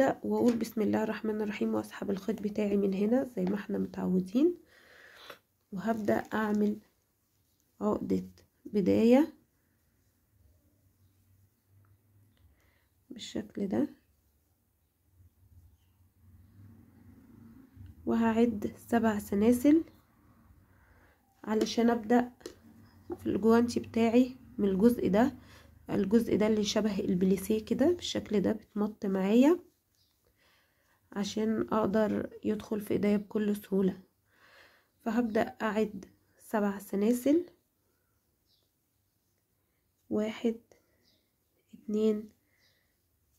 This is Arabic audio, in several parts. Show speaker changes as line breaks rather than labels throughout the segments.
هبدأ وأقول بسم الله الرحمن الرحيم وأسحب الخيط بتاعي من هنا زي ما احنا متعودين وهبدأ أعمل عقدة بداية بالشكل ده وهعد سبع سلاسل علشان أبدأ في الجوانتي بتاعي من الجزء ده الجزء ده اللي شبه البليسيه كده بالشكل ده بتمط معايا عشان اقدر يدخل في ايديا بكل سهولة فهبدأ اعد سبع سلاسل واحد اتنين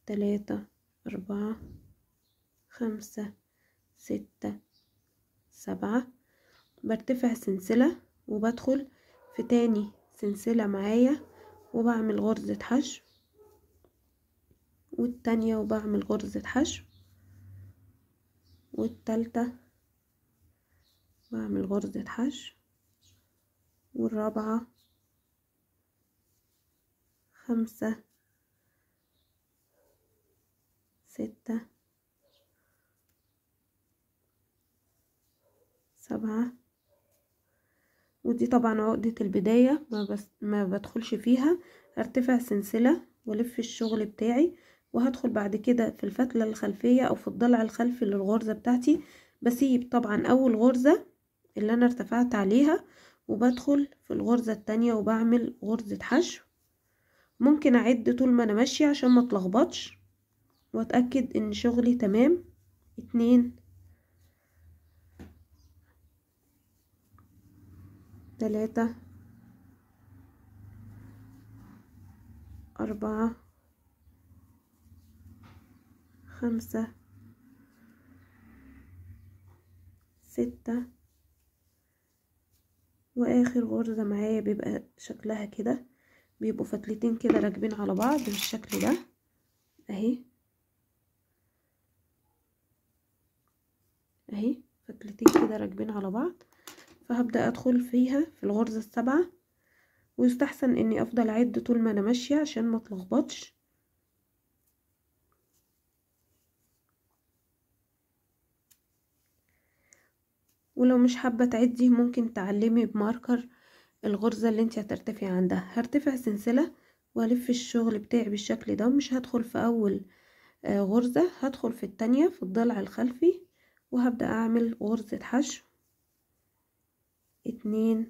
تلاتة أربعة خمسة ستة سبعة برتفع سلسلة وبدخل في تاني سلسلة معايا وبعمل غرزة حشو والتانية وبعمل غرزة حشو والتالتة بعمل غرزة حشو والرابعة خمسة ستة سبعة ودي طبعا عقدة البداية ما, بس ما بدخلش فيها ارتفع سلسلة والف الشغل بتاعي وهدخل بعد كده في الفتلة الخلفية او في الضلع الخلفي للغرزة بتاعتي بسيب طبعا اول غرزة اللي انا ارتفعت عليها وبدخل في الغرزة التانية وبعمل غرزة حشو ممكن اعد طول ما انا ماشية عشان ما تلخبطش واتأكد ان شغلي تمام اتنين تلاتة أربعة خمسة ستة واخر غرزة معايا بيبقى شكلها كده بيبقوا فتلتين كده راكبين على بعض بالشكل ده اهي اهي فتلتين كده راكبين على بعض فهبدأ ادخل فيها في الغرزة السابعة ويستحسن اني افضل اعد طول ما انا ماشية عشان ما اتلخبطش ولو مش حابة تعدي ممكن تعلمي بماركر الغرزة اللي انت هترتفعي عندها هرتفع سلسلة والف الشغل بتاعي بالشكل ده مش هدخل في اول آه، غرزة هدخل في التانية في الضلع الخلفي وهبدأ اعمل غرزة حشو اتنين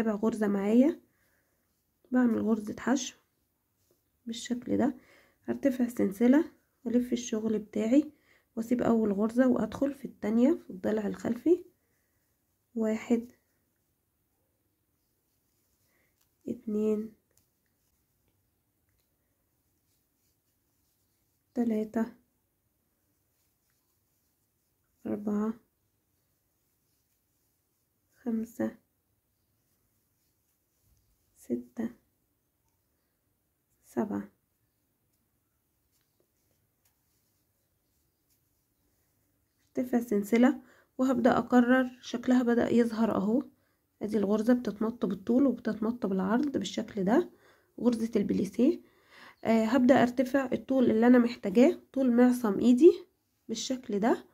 متابع غرزة معايا بعمل غرزة حشو بالشكل ده هرتفع السلسلة الف الشغل بتاعي واسيب اول غرزة وادخل في التانية في الضلع الخلفي واحد اتنين تلاتة أربعة خمسة ستة سبعة ارتفع السلسلة وهبدأ أكرر شكلها بدأ يظهر أهو ادي الغرزة بتتمط بالطول وبتتمط بالعرض بالشكل ده غرزة البليسيه آه هبدأ ارتفع الطول اللي انا محتاجاه طول معصم ايدي بالشكل ده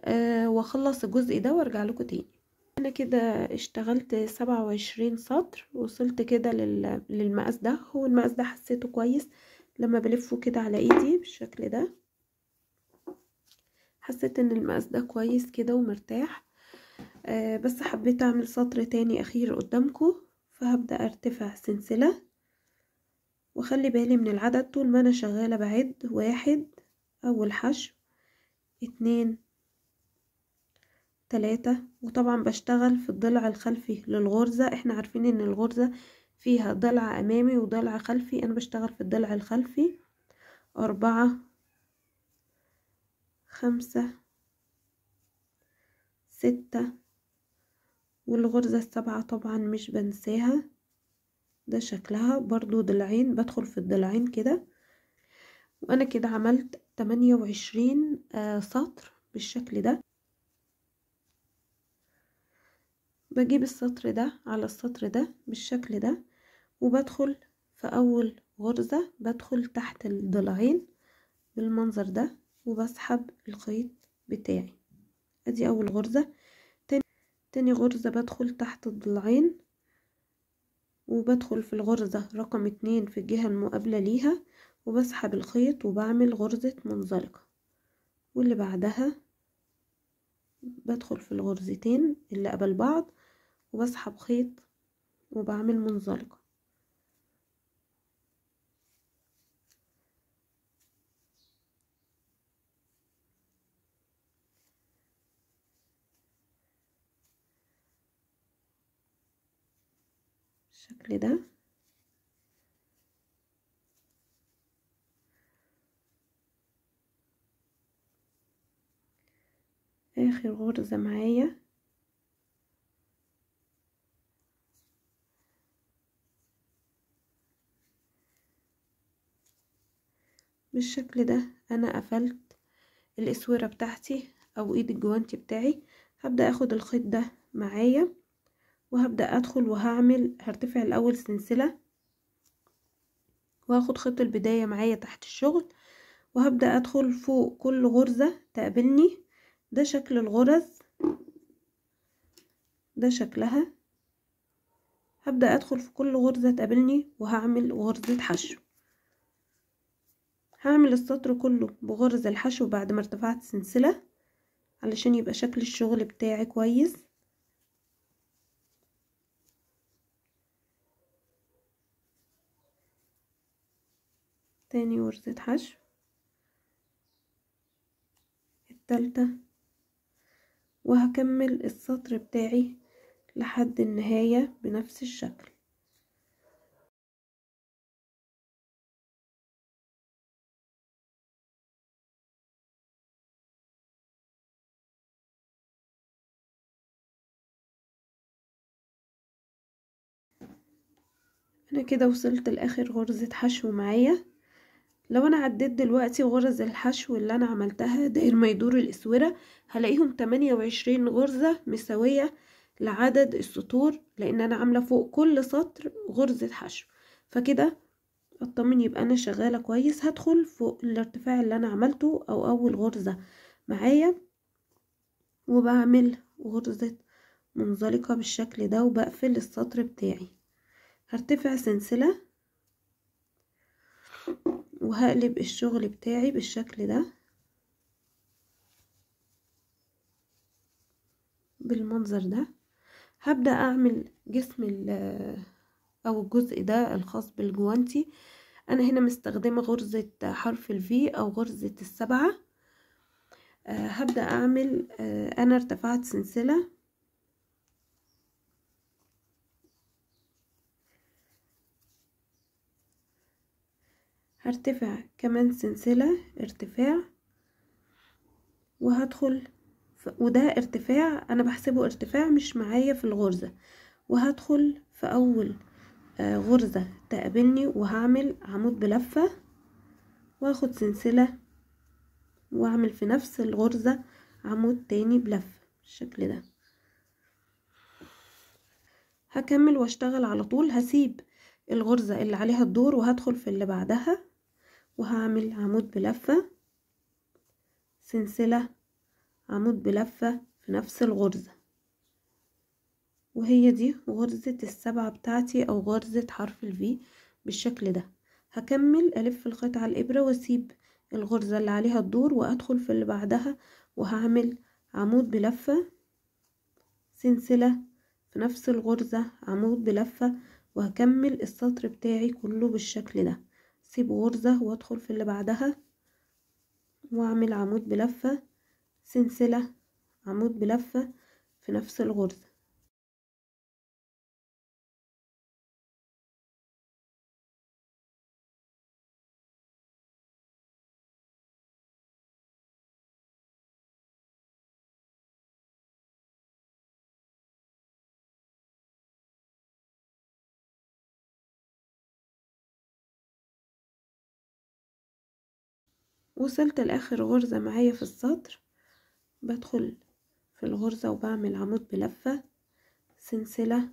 آه واخلص الجزء ده وارجع لكم تاني انا كده اشتغلت سبعة وعشرين سطر وصلت كده للمقاس ده هو المقاس ده حسيته كويس لما بلفه كده على ايدي بالشكل ده حسيت ان المقاس ده كويس كده ومرتاح آه بس حبيت اعمل سطر تاني اخير قدامكو فهبدأ ارتفع سلسلة وخلي بالي من العدد طول ما انا شغالة بعد واحد اول حشو اتنين تلاتة وطبعا بشتغل في الضلع الخلفي للغرزة احنا عارفين ان الغرزة فيها ضلع امامي وضلع خلفي انا بشتغل في الضلع الخلفي اربعة خمسة ستة والغرزة السبعة طبعا مش بنساها ده شكلها برضو ضلعين بدخل في الضلعين كده وانا كده عملت تمانية وعشرين آه، سطر بالشكل ده بجيب السطر ده على السطر ده بالشكل ده وبدخل في اول غرزة بدخل تحت الضلعين بالمنظر ده وبسحب الخيط بتاعي
ادي اول غرزة
تاني, غرزة بدخل تحت الضلعين وبدخل في الغرزة رقم اتنين في الجهة المقابلة ليها وبسحب الخيط وبعمل غرزة منزلقة واللي بعدها بدخل في الغرزتين اللي قبل بعض وبسحب خيط وبعمل منزلقة بالشكل ده اخر غرزة معايا بالشكل ده انا قفلت الاسورة بتاعتي او ايد الجوانتي بتاعي هبدأ اخد الخيط ده معايا وهبدأ ادخل وهعمل هرتفع الاول سلسلة واخد خيط البداية معايا تحت الشغل وهبدأ ادخل فوق كل غرزة تقابلني ده شكل الغرز ده شكلها هبدأ أدخل في كل غرزة تقابلني وهعمل غرزة حشو هعمل السطر كله بغرز الحشو بعد ما ارتفعت سلسلة علشان يبقى شكل الشغل بتاعي كويس تاني غرزة حشو التالتة وهكمل السطر بتاعي لحد النهاية بنفس الشكل انا كده وصلت لاخر غرزة حشو معايا لو انا عديت دلوقتي غرز الحشو اللي انا عملتها داير ما يدور الاسورة هلاقيهم 28 غرزة مساوية لعدد السطور لان انا عاملة فوق كل سطر غرزة حشو فكده اطمن يبقى انا شغالة كويس هدخل فوق الارتفاع اللي انا عملته او اول غرزة معايا وبعمل غرزة منزلقة بالشكل ده وبقفل السطر بتاعي هرتفع سلسلة وهقلب الشغل بتاعي بالشكل ده بالمنظر ده هبدأ أعمل جسم أو الجزء ده الخاص بالجوانتي أنا هنا مستخدمة غرزة حرف الفي أو غرزة السبعة آه، هبدأ أعمل آه، أنا ارتفعت سلسلة هرتفع كمان سلسلة ارتفاع وهدخل وده ارتفاع انا بحسبه ارتفاع مش معايا في الغرزة وهدخل في اول آه، غرزة تقابلني وهعمل عمود بلفة واخد سلسلة واعمل في نفس الغرزة عمود تاني بلفة بالشكل ده هكمل واشتغل على طول هسيب الغرزة اللي عليها الدور وهدخل في اللي بعدها وهعمل عمود بلفة سلسلة عمود بلفة في نفس الغرزة وهي دي غرزة السبعة بتاعتي أو غرزة حرف الفي بالشكل ده هكمل ألف الخيط على الإبرة وأسيب الغرزة اللي عليها الدور وأدخل في اللي بعدها وهعمل عمود بلفة سلسلة في نفس الغرزة عمود بلفة وهكمل السطر بتاعي كله بالشكل ده سيب غرزة وادخل في اللي بعدها واعمل عمود بلفة سلسلة عمود بلفة في نفس الغرزة وصلت لاخر غرزة معايا في السطر بدخل في الغرزة وبعمل عمود بلفة سلسلة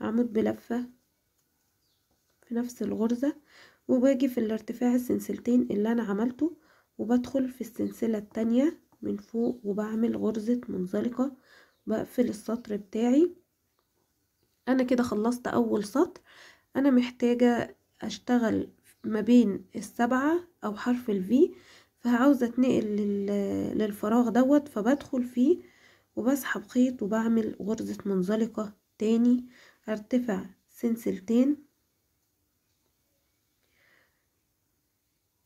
عمود بلفة في نفس الغرزة وباجي في الارتفاع السلسلتين اللي انا عملته وبدخل في السلسلة التانية من فوق وبعمل غرزة منزلقة بقفل السطر بتاعي انا كده خلصت اول سطر انا محتاجة اشتغل ما بين السبعة او حرف الفي فعاوزة اتنقل للفراغ دوت فبدخل فيه وبسحب خيط وبعمل غرزة منزلقة تاني ارتفع سنسلتين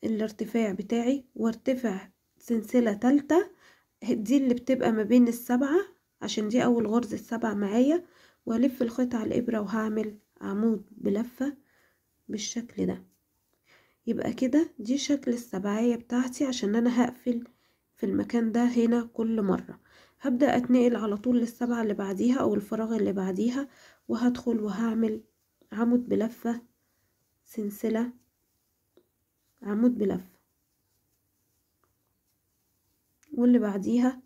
الارتفاع بتاعي وارتفع سلسلة تالتة دي اللي بتبقى ما بين السبعة عشان دي اول غرزة سبع معايا والف الخيط على الابرة وهعمل عمود بلفة بالشكل ده يبقى كده دي شكل السبعية بتاعتي عشان انا هقفل في المكان ده هنا كل مرة هبدأ اتنقل على طول للسبعة اللي بعديها او الفراغ اللي بعديها وهدخل وهعمل عمود بلفة سلسلة عمود بلفة واللي بعديها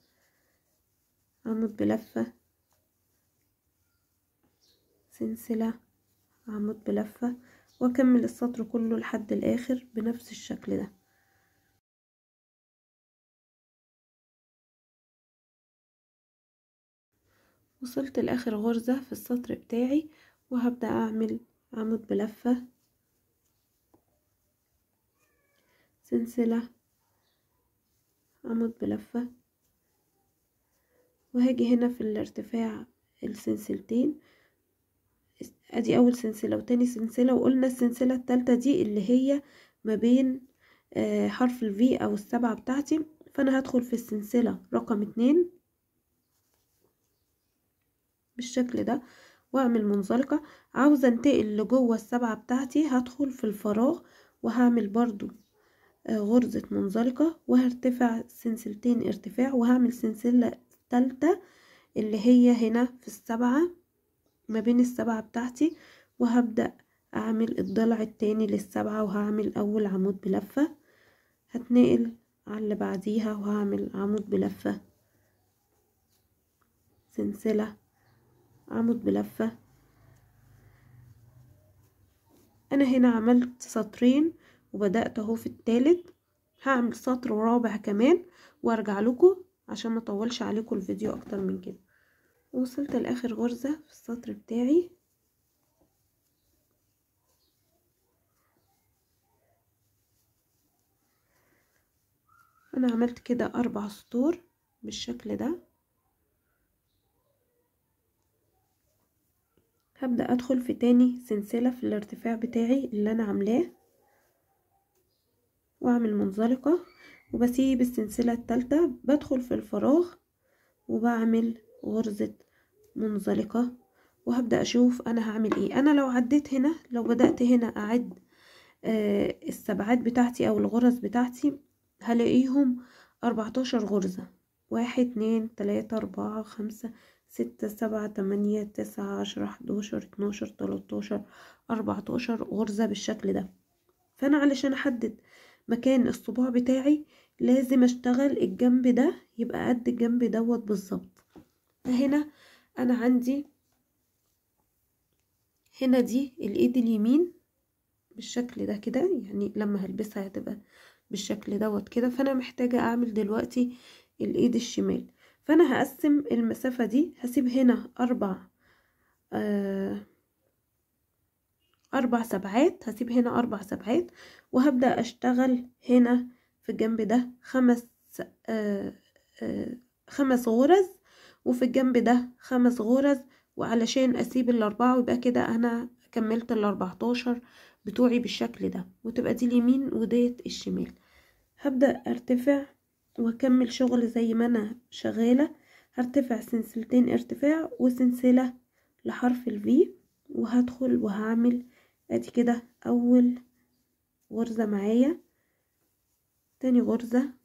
عمود بلفة سلسلة عمود بلفة واكمل السطر كله لحد الاخر بنفس الشكل ده وصلت لاخر غرزة في السطر بتاعي وهبدأ اعمل عمود بلفة سلسلة عمود بلفة وهاجي هنا في الارتفاع السلسلتين ادي اول سلسله وتاني سلسله وقلنا السلسله الثالثه دي اللي هي ما بين آه، حرف حرف الفي او السبعه بتاعتي فانا هدخل في السلسله رقم اتنين بالشكل ده واعمل منزلقه عاوزه انتقل لجوه السبعه بتاعتي هدخل في الفراغ وهعمل برضو آه، غرزة منزلقة وهرتفع سلسلتين ارتفاع وهعمل سلسلة ثالثه اللي هي هنا في السبعة ما بين السبعة بتاعتي وهبدأ اعمل الضلع التاني للسبعة وهعمل اول عمود بلفة هتنقل على اللي بعديها وهعمل عمود بلفة سلسلة عمود بلفة انا هنا عملت سطرين وبدأت اهو في التالت هعمل سطر رابع كمان وارجع لكم عشان ما اطولش عليكم الفيديو اكتر من كده وصلت لاخر غرزة في السطر بتاعي انا عملت كده اربع سطور بالشكل ده هبدأ ادخل في تاني سلسلة في الارتفاع بتاعي اللي انا عاملاه واعمل منزلقة وبسيب السلسلة التالتة بدخل في الفراغ وبعمل غرزة منزلقة وهبدأ أشوف أنا هعمل إيه أنا لو عديت هنا لو بدأت هنا أعد آه السبعات بتاعتي أو الغرز بتاعتي هلاقيهم أربعتاشر غرزة واحد اتنين تلاتة أربعة خمسة ستة سبعة تمانية تسعة عشرة حداشر اتناشر تلاتاشر أربعتاشر غرزة بالشكل ده فأنا علشان أحدد مكان الصباع بتاعي لازم أشتغل الجنب ده يبقى قد الجنب دوت بالظبط فهنا انا عندي هنا دي الايد اليمين بالشكل ده كده يعني لما هلبسها هتبقى بالشكل دوت كده فانا محتاجة اعمل دلوقتي الايد الشمال فانا هقسم المسافة دي هسيب هنا اربع آه اربع سبعات هسيب هنا اربع سبعات وهبدأ اشتغل هنا في الجنب ده خمس آه آه خمس غرز وفي الجنب ده خمس غرز وعلشان اسيب الاربعة ويبقى كده انا كملت الاربعتاشر بتوعي بالشكل ده وتبقى دي اليمين وديت الشمال هبدأ ارتفع واكمل شغل زي ما انا شغالة هرتفع سلسلتين ارتفاع وسلسلة لحرف الفي وهدخل وهعمل ادي كده اول غرزة معايا تاني غرزة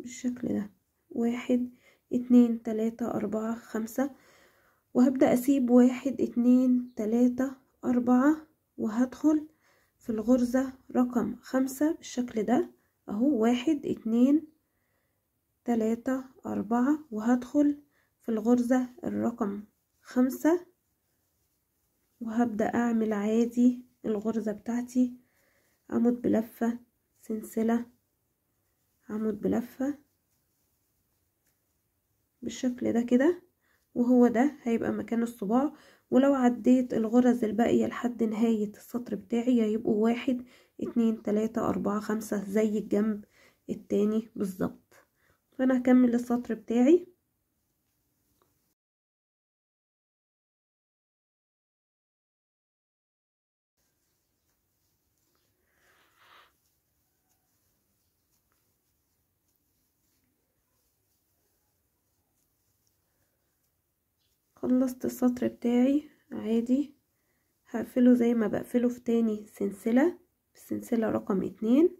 بالشكل ده واحد اتنين تلاتة أربعة خمسة وهبدأ أسيب واحد اتنين تلاتة أربعة وهدخل في الغرزة رقم خمسة بالشكل ده أهو واحد اتنين تلاتة أربعة وهدخل في الغرزة الرقم خمسة وهبدأ أعمل عادي الغرزة بتاعتي أمد بلفة سلسلة عمود بلفة بالشكل ده كده وهو ده هيبقى مكان الصباع ولو عديت الغرز الباقية لحد نهاية السطر بتاعي هيبقوا واحد اتنين تلاتة اربعة خمسة زي الجنب التاني بالظبط فانا هكمل السطر بتاعي خلصت السطر بتاعي عادي هقفله زي ما بقفله في تاني سلسلة السلسلة رقم اتنين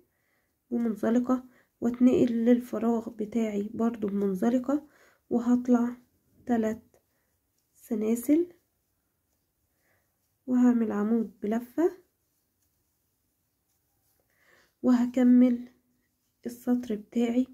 ومنزلقة واتنقل للفراغ بتاعي برضو بمنزلقة وهطلع تلات سلاسل وهعمل عمود بلفة وهكمل السطر بتاعي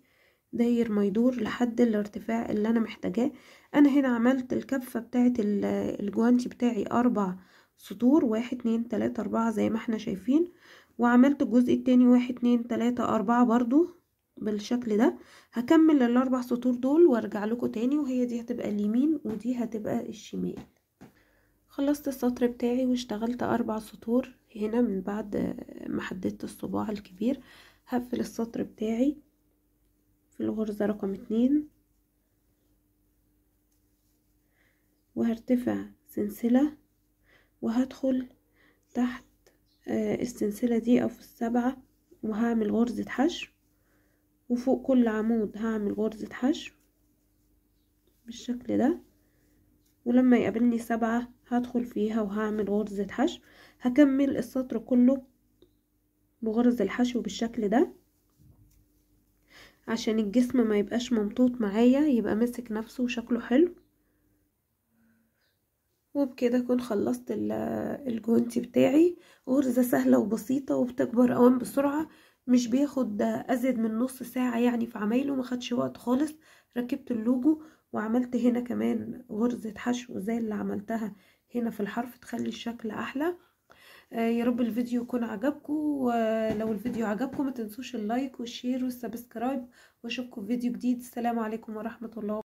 داير ما يدور لحد الارتفاع اللي انا محتاجاه انا هنا عملت الكفة بتاعت الجوانتي بتاعي اربع سطور واحد اتنين تلاتة اربعة زي ما احنا شايفين وعملت الجزء التاني واحد اتنين تلاتة اربعة برضو بالشكل ده هكمل الاربع سطور دول وارجع لكم تاني وهي دي هتبقى اليمين ودي هتبقى الشمال خلصت السطر بتاعي واشتغلت اربع سطور هنا من بعد ما حددت الصباع الكبير هقفل السطر بتاعي في الغرزة رقم اتنين وهرتفع سلسلة وهدخل تحت آه، السلسلة دي أو في السبعة وهعمل غرزة حشو وفوق كل عمود هعمل غرزة حشو بالشكل ده ولما يقابلني سبعة هدخل فيها وهعمل غرزة حشو هكمل السطر كله بغرز الحشو بالشكل ده عشان الجسم ما يبقاش ممطوط معايا يبقى ماسك نفسه وشكله حلو وبكده اكون خلصت الجوانتي بتاعي غرزه سهله وبسيطه وبتكبر قوام بسرعه مش بياخد ازيد من نص ساعه يعني في عمايله ما خدش وقت خالص ركبت اللوجو وعملت هنا كمان غرزه حشو زي اللي عملتها هنا في الحرف تخلي الشكل احلى آه، يا رب الفيديو يكون عجبكم ولو الفيديو عجبكم ما تنسوش اللايك والشير والسبسكرايب واشوفكم في فيديو جديد السلام عليكم ورحمه الله